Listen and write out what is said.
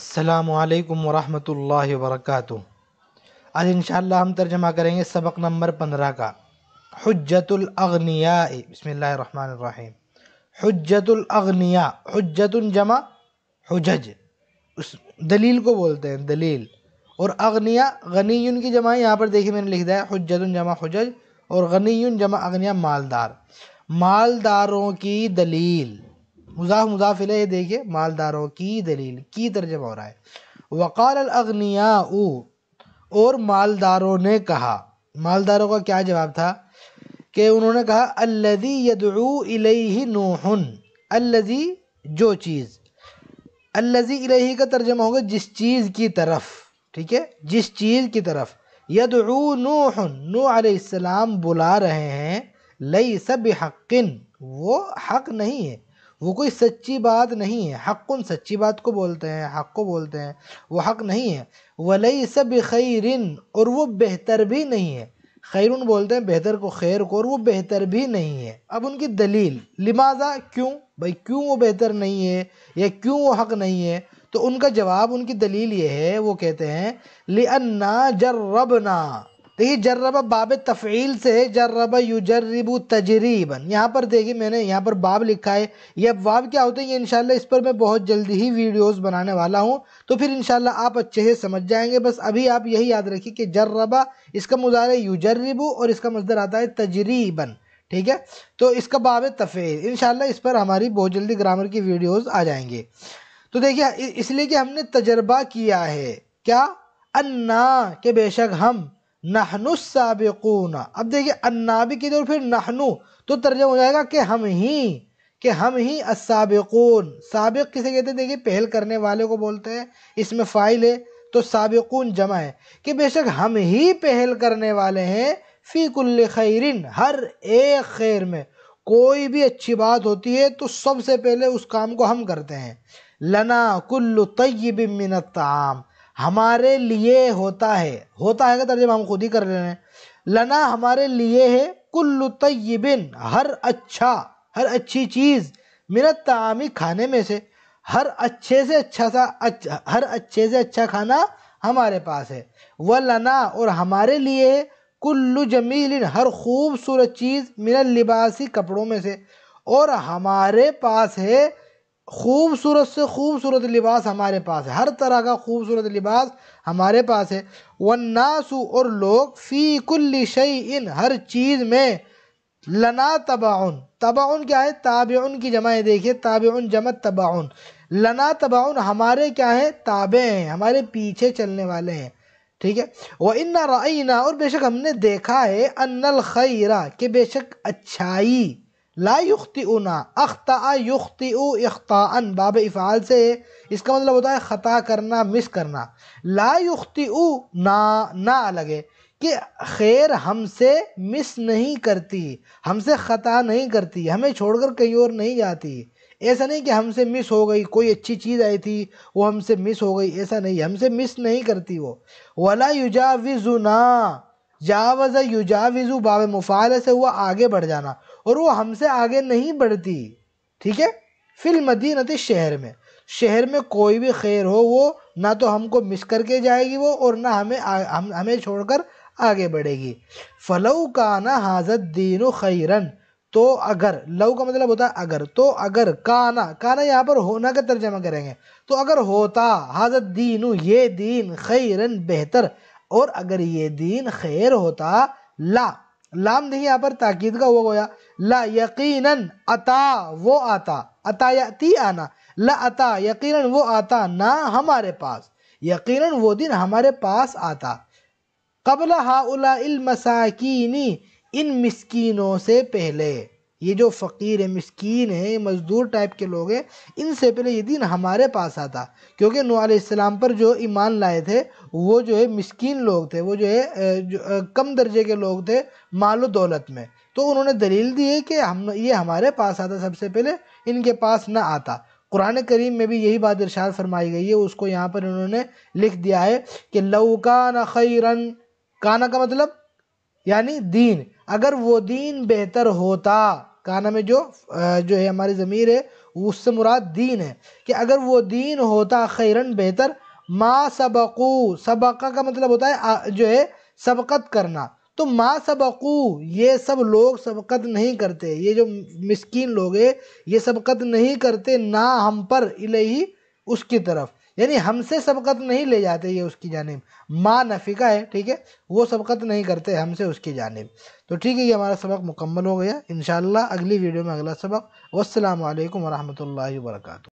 السلام علیکم ورحمۃ اللہ وبرکاتہ آج انشاءاللہ ہم ترجمہ کریں گے سبق نمبر پندرہ کا حجت الاغنیاء بسم اللہ الرحمن الرحیم حجت الاغنیاء حجت الجمع حجج اس دلیل کو بولتے ہیں دلیل اور اغنیاء غنی کی جمع یہاں پر دیکھیں میں نے لکھ دیا ہے حجت الجمع حجج اور غنی جمع اغنیاء مالدار مالداروں کی دلیل مضاف مضاف علیہ دیکھیے مالداروں کی دلیل کی ترجمہ ہو رہا ہے وقال الاغنیاء او اور مالداروں نے کہا مالداروں کا کیا جواب تھا کہ انہوں نے کہا یدعو الیہ نوحن الذی جو چیز الزی الیہ کا ترجمہ ہوگا جس چیز کی طرف ٹھیک ہے جس چیز کی طرف یدعو ہن نو علیہ السلام بلا رہے ہیں لئی سب حقن وہ حق نہیں ہے وہ کوئی سچی بات نہیں ہے حق ان سچی بات کو بولتے ہیں حق کو بولتے ہیں وہ حق نہیں ہے وَلَيْسَ بِخَيْرٍ اور وہ بہتر بھی نہیں ہے خیرون بولتے ہیں بہتر کو خیر کو اور وہ بہتر بھی نہیں ہے اب ان کی دلیل لماذا کیوں بھائی کیوں وہ بہتر نہیں ہے یا کیوں وہ حق نہیں ہے تو ان کا جواب ان کی دلیل یہ ہے وہ کہتے ہیں لِأَنَّا جَرَّبْنَا یہ جربہ باب تفعیل سے ہے جربہ یجرب تجریبا یہاں پر دیکھیں میں نے یہاں پر باب لکھا ہے یہ باب کیا ہوتے ہیں یہ انشاءاللہ اس پر میں بہت جلدی ہی ویڈیوز بنانے والا ہوں تو پھر انشاءاللہ آپ اچھے سے سمجھ جائیں گے بس ابھی آپ یہی یاد رکھیں کہ جربہ اس کا مظاہرہ یو اور اس کا مزدر آتا ہے تجریبا ٹھیک ہے تو اس کا باب تفعیل انشاءاللہ اس پر ہماری بہت جلدی گرامر کی ویڈیوز آ جائیں گے تو دیکھیے اس لیے کہ ہم نے تجربہ کیا ہے کیا انا کہ بے شک ہم نہنو السابقون اب دیکھیے انابی کی طور پھر نہنو تو ترجمہ ہو جائے گا کہ ہم ہی کہ ہم ہی السابقون سابق کسے کہتے ہیں دیکھیے پہل کرنے والے کو بولتے ہیں اس میں فائل ہے تو سابقون جمع ہے کہ بے شک ہم ہی پہل کرنے والے ہیں فی کل خیرن ہر ایک خیر میں کوئی بھی اچھی بات ہوتی ہے تو سب سے پہلے اس کام کو ہم کرتے ہیں لنا کل طیب من الطعام ہمارے لیے ہوتا ہے ہوتا ہے کہ ترجمہ ہم خود ہی کر رہے ہیں لنا ہمارے لیے ہے کل طیبن ہر اچھا ہر اچھی چیز منت تعامی کھانے میں سے ہر اچھے سے اچھا سا ہر اچھے سے اچھا کھانا ہمارے پاس ہے وہ لنا اور ہمارے لیے ہے کل جمیل ہر خوبصورت چیز من لباسی کپڑوں میں سے اور ہمارے پاس ہے خوبصورت سے خوبصورت لباس ہمارے پاس ہے ہر طرح کا خوبصورت لباس ہمارے پاس ہے وَالنَّاسُ اور لوگ فی کل شعی ہر چیز میں لنا تباعن تباعن کیا ہے تابعن کی جمع دیکھیے تابعن جمع تباعن لنا تباعن ہمارے کیا ہیں تابع ہیں ہمارے پیچھے چلنے والے ہیں ٹھیک ہے وہ ان اور بے شک ہم نے دیکھا ہے ان الخیرہ کہ بے شک اچھائی لا یقتی او نا اختا او ان باب افعال سے اس کا مطلب ہوتا ہے خطا کرنا مس کرنا لا یقتی او نا نا لگے کہ خیر ہم سے مس نہیں کرتی ہم سے خطا نہیں کرتی ہمیں چھوڑ کر کہیں اور نہیں جاتی ایسا نہیں کہ ہم سے مس ہو گئی کوئی اچھی چیز آئی تھی وہ ہم سے مس ہو گئی ایسا نہیں ہم سے مس نہیں کرتی وہ ولی وزنا جاوز باب سے ہوا آگے بڑھ جانا اور وہ ہم سے آگے نہیں بڑھتی ٹھیک ہے فی دینی شہر میں شہر میں کوئی بھی خیر ہو وہ نہ تو ہم کو مس کر کے جائے گی وہ اور نہ ہمیں چھوڑ کر آگے بڑھے گی فلو کانا حاضر و خیرن تو اگر لو کا مطلب ہوتا ہے اگر تو اگر کانا کانا یہاں پر ہونا کا ترجمہ کریں گے تو اگر ہوتا حاضر دین یہ دین خیرن بہتر اور اگر یہ دین خیر ہوتا لا لام دہی پر تاکید کا ہوا گویا لا یقیناً آتا آنا لا یقیناً وہ آتا نہ ہمارے پاس یقیناً وہ دن ہمارے پاس آتا قبل ہا المساکینی ان مسکینوں سے پہلے یہ جو فقیر ہے مسکین ہیں یہ مزدور ٹائپ کے لوگ ہیں ان سے پہلے یہ دین ہمارے پاس آتا کیونکہ نوح علیہ السلام پر جو ایمان لائے تھے وہ جو ہے مسکین لوگ تھے وہ جو ہے کم درجے کے لوگ تھے مال و دولت میں تو انہوں نے دلیل دی ہے کہ ہم یہ ہمارے پاس آتا سب سے پہلے ان کے پاس نہ آتا قرآن کریم میں بھی یہی بات ارشاد فرمائی گئی ہے اس کو یہاں پر انہوں نے لکھ دیا ہے کہ لو کان خیرن کانا کا مطلب یعنی دین اگر وہ دین بہتر ہوتا کانا میں جو جو ہے ہماری ضمیر ہے اس سے مراد دین ہے کہ اگر وہ دین ہوتا خیرن بہتر ما سبقو سبقہ کا مطلب ہوتا ہے جو ہے سبقت کرنا تو ما سبقو یہ سب لوگ سبقت نہیں کرتے یہ جو مسکین لوگ ہیں یہ سبقت نہیں کرتے نہ ہم پر الہی اس کی طرف یعنی ہم سے سبقت نہیں لے جاتے یہ اس کی جانب ماں نفقہ ہے ٹھیک ہے وہ سبقت نہیں کرتے ہم سے اس کی جانب تو ٹھیک ہے یہ ہمارا سبق مکمل ہو گیا انشاءاللہ اگلی ویڈیو میں اگلا سبق والسلام علیکم ورحمۃ اللہ وبرکاتہ